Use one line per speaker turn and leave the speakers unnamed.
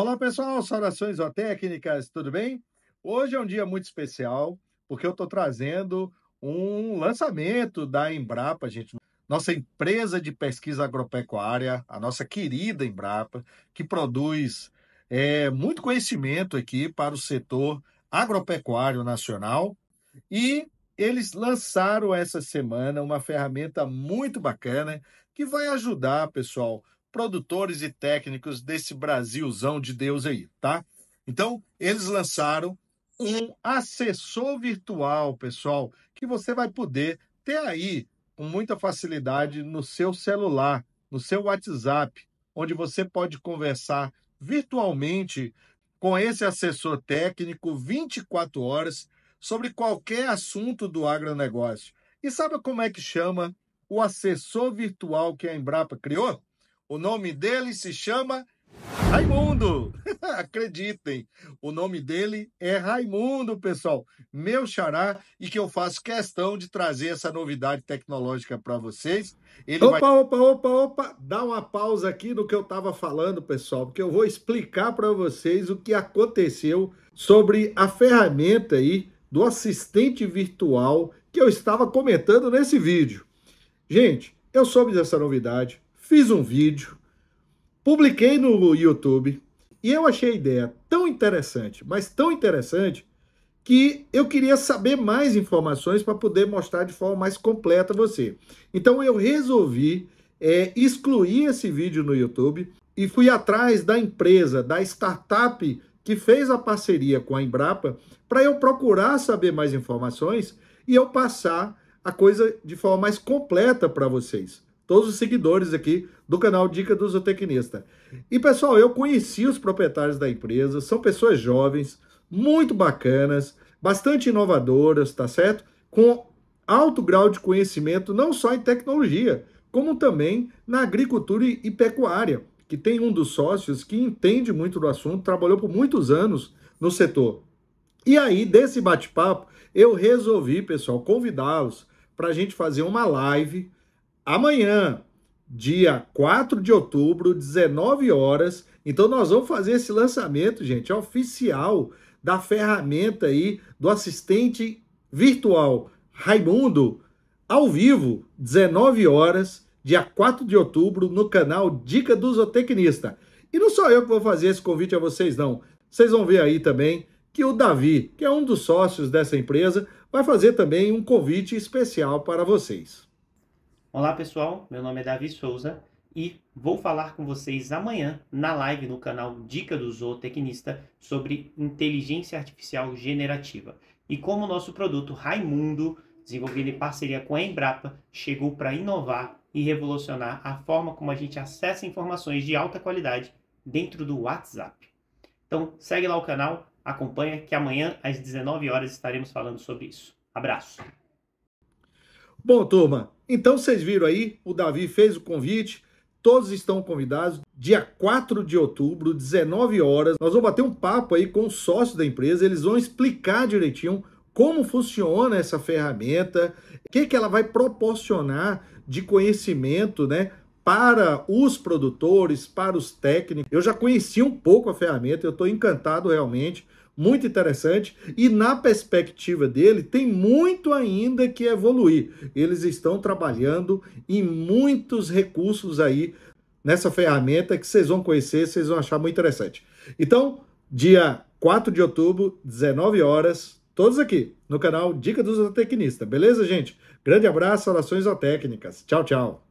Olá, pessoal, saudações técnicas, tudo bem? Hoje é um dia muito especial, porque eu estou trazendo um lançamento da Embrapa, gente. Nossa empresa de pesquisa agropecuária, a nossa querida Embrapa, que produz é, muito conhecimento aqui para o setor agropecuário nacional. E eles lançaram essa semana uma ferramenta muito bacana que vai ajudar, pessoal, produtores e técnicos desse Brasilzão de Deus aí, tá? Então, eles lançaram um assessor virtual, pessoal, que você vai poder ter aí com muita facilidade no seu celular, no seu WhatsApp, onde você pode conversar virtualmente com esse assessor técnico 24 horas sobre qualquer assunto do agronegócio. E sabe como é que chama o assessor virtual que a Embrapa criou? O nome dele se chama Raimundo. Acreditem, o nome dele é Raimundo, pessoal. Meu xará, e que eu faço questão de trazer essa novidade tecnológica para vocês. Ele opa, vai... opa, opa, opa. Dá uma pausa aqui no que eu estava falando, pessoal, porque eu vou explicar para vocês o que aconteceu sobre a ferramenta aí do assistente virtual que eu estava comentando nesse vídeo. Gente, eu soube dessa novidade fiz um vídeo, publiquei no YouTube e eu achei a ideia tão interessante, mas tão interessante, que eu queria saber mais informações para poder mostrar de forma mais completa a você. Então eu resolvi é, excluir esse vídeo no YouTube e fui atrás da empresa, da startup que fez a parceria com a Embrapa, para eu procurar saber mais informações e eu passar a coisa de forma mais completa para vocês todos os seguidores aqui do canal Dica do Zootecnista. E pessoal, eu conheci os proprietários da empresa, são pessoas jovens, muito bacanas, bastante inovadoras, tá certo? Com alto grau de conhecimento, não só em tecnologia, como também na agricultura e pecuária, que tem um dos sócios que entende muito do assunto, trabalhou por muitos anos no setor. E aí, desse bate-papo, eu resolvi, pessoal, convidá-los para a gente fazer uma live amanhã, dia 4 de outubro, 19 horas. Então nós vamos fazer esse lançamento, gente, oficial da ferramenta aí do assistente virtual Raimundo ao vivo, 19 horas, dia 4 de outubro, no canal Dica do Zootecnista. E não sou eu que vou fazer esse convite a vocês não. Vocês vão ver aí também que o Davi, que é um dos sócios dessa empresa, vai fazer também um convite especial para vocês.
Olá pessoal, meu nome é Davi Souza e vou falar com vocês amanhã na live no canal Dica do Zootecnista sobre inteligência artificial generativa e como o nosso produto Raimundo, desenvolvido em parceria com a Embrapa, chegou para inovar e revolucionar a forma como a gente acessa informações de alta qualidade dentro do WhatsApp. Então, segue lá o canal, acompanha que amanhã às 19 horas estaremos falando sobre isso. Abraço.
Bom, turma, então vocês viram aí, o Davi fez o convite, todos estão convidados. Dia 4 de outubro, 19 horas, nós vamos bater um papo aí com o sócio da empresa, eles vão explicar direitinho como funciona essa ferramenta, o que, que ela vai proporcionar de conhecimento, né? Para os produtores, para os técnicos. Eu já conheci um pouco a ferramenta, eu estou encantado realmente muito interessante e na perspectiva dele tem muito ainda que evoluir. Eles estão trabalhando em muitos recursos aí nessa ferramenta que vocês vão conhecer, vocês vão achar muito interessante. Então, dia 4 de outubro, 19 horas, todos aqui no canal Dica do Zootecnista, beleza, gente? Grande abraço, orações zootecnicas. Tchau, tchau.